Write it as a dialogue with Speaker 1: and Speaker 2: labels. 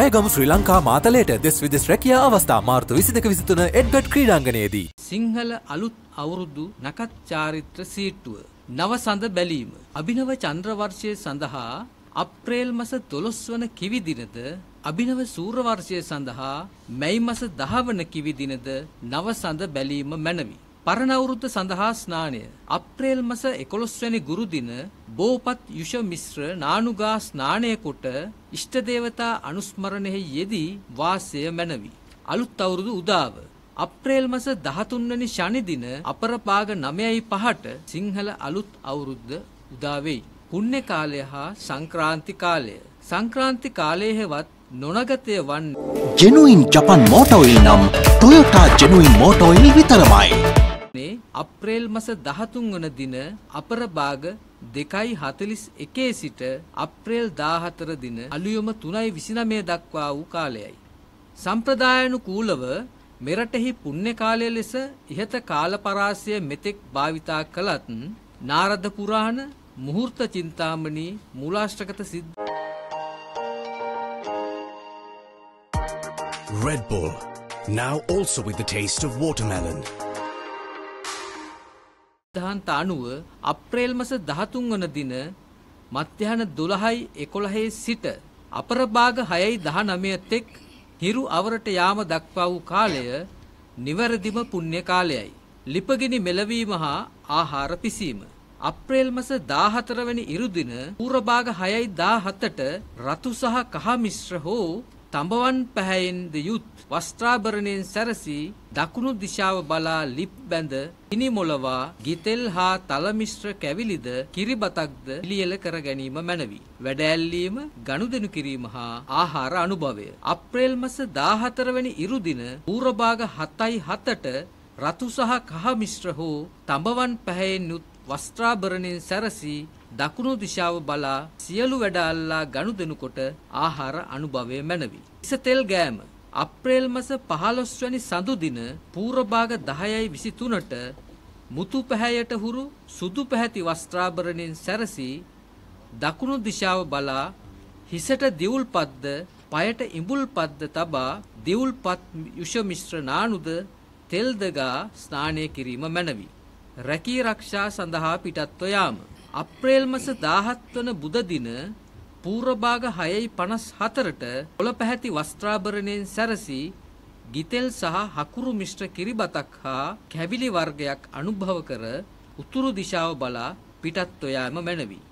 Speaker 1: ඇයගම ශ්‍රී ලංකා මාතලයට දෙස් විදෙස් රැකිය අවස්ථා මාර්තු විසිදක විසිතුන එඩ්ගට් ක්‍රීඩාංගනයේදී. සිංහල අලුත් අවුරුද්දු නකත් චාරිත්‍ර සීට්ටුව. නව සඳ බැලීම. අභිනව චන්ද්‍රවර්ෂය සඳහා අප්‍රේල් මස දොළොස් වන කිවිදිනද අභිනව සූරවර්ෂය සඳහා මැයි මස දහවන කිවිදිනද නව සඳ බැලීම මැනවි. පරණ අවුරුද්ද සඳහා ස්නානය අප්‍රේල් මාස 11 වැනි ගුරු දින බෝපත් යුෂ මිශ්‍ර නානුගා ස්නානය කොට ඉෂ්ට දේවතා අනුස්මරණෙහි යෙදී වාසය මැනවි අලුත් අවුරුදු උදාව අප්‍රේල් මාස 13 වැනි ශනි දින අපරපාග 9:05ට සිංහල අලුත් අවුරුද්ද උදා වෙයි පුණ්‍ය කාලය හා සංක්‍රාන්ති කාලය සංක්‍රාන්ති කාලයේවත් නොනගතය වන්නේ ජෙනුයින් ජපන් මෝටෝයිල් නම් ටොයොටා ජෙනුයින් මෝටෝයිල් විතරමයි අප්‍රේල් මස 13 වන දින අපර භාග 2:41 සිට අප්‍රේල් 14 දින අලුයම 3:29 දක්වා වූ කාලයයි. සම්ප්‍රදායනුකූලව මෙරටෙහි පුණ්‍ය කාලය ලෙස ইহත කාලපරාසය මෙතෙක් භාවිතා කළත් නාරද පුරාණ මුහූර්ත චින්තාමණී මූලාෂ්ටකත සිද්ධ Red Bull now also with the taste of watermelon. දහන්ත අනුව අප්‍රේල් මස දහතුන් වන දින මධ්‍යහන දුළහයි එකොළහේ සිට අපරභාග හයයි දහ නමය තෙක් හිරු අවරට යාම දක්වා වූ කාලය නිවැරදිම පුුණ්්‍ය කාලයයි. ලිපගිනි මෙලවීම හා ආහාර පිසීම. අප්‍රේල් මස දාහතරවැනි ඉරුදින පූරභාග හයයි දාහතට රතු සහ කහමිශ්‍ර හෝ තඹවන් පැහැයෙන් ද යුත් වස්ත්‍රාභරණයෙන් සැරසී දකුණු දිශාව බලා ලිප් බැඳ ඉනි මොලවා ගිතෙල් හා තලමිශ්‍ර කැවිලිද කිරිබතක්ද ලියල කර ගැනීම මැනවි. වැඩඇල්ලීම ගනුදෙනු කිරීම හා ආහාර අනුභවය. අප්‍රේල් මස 14 වැනි ඉරුදින ඌරභාග 7යි 7ට රතු සහ කහ මිශ්‍ර හෝ තඹවන් පැහැයෙන් යුත් වස්ත්‍රාභරණයෙන් සැරසී දකුණු දිශාව බලා සියලු වැඩ අල්ලා ගනුදෙනු කොට ආහාර අනුභවය මැනවි. ඉස තෙල් ගෑම අප්‍රේල් මස 15 වැනි සඳු දින පූර්ව භාග 10:23ට මුතු පැහැයට හුරු සුදු පැහැති වස්ත්‍රාභරණෙන් සැරසී දකුණු දිශාව බලා හිසට දිවුල්පත්ද පයට ඉඹුල්පත්ද තබා දිවුල්පත් යුෂ මිශ්‍ර නානුද තෙල්දගා ස්නානය කිරීම මැනවි. රැකී රක්ෂා සඳහා පිටත්ව යාම අප්‍රේල් මස 17 වන බුද දින පූර්ව භාග 6:54ට කොළ පැහැති වස්ත්‍රාභරණයෙන් සැරසී ගිතෙල් සහ හකුරු මිශ්‍ර කිරිබතක් හා කැවිලි වර්ගයක් අනුභව කර උතුරු දිශාව බලා පිටත් ඔයාම මැනවි.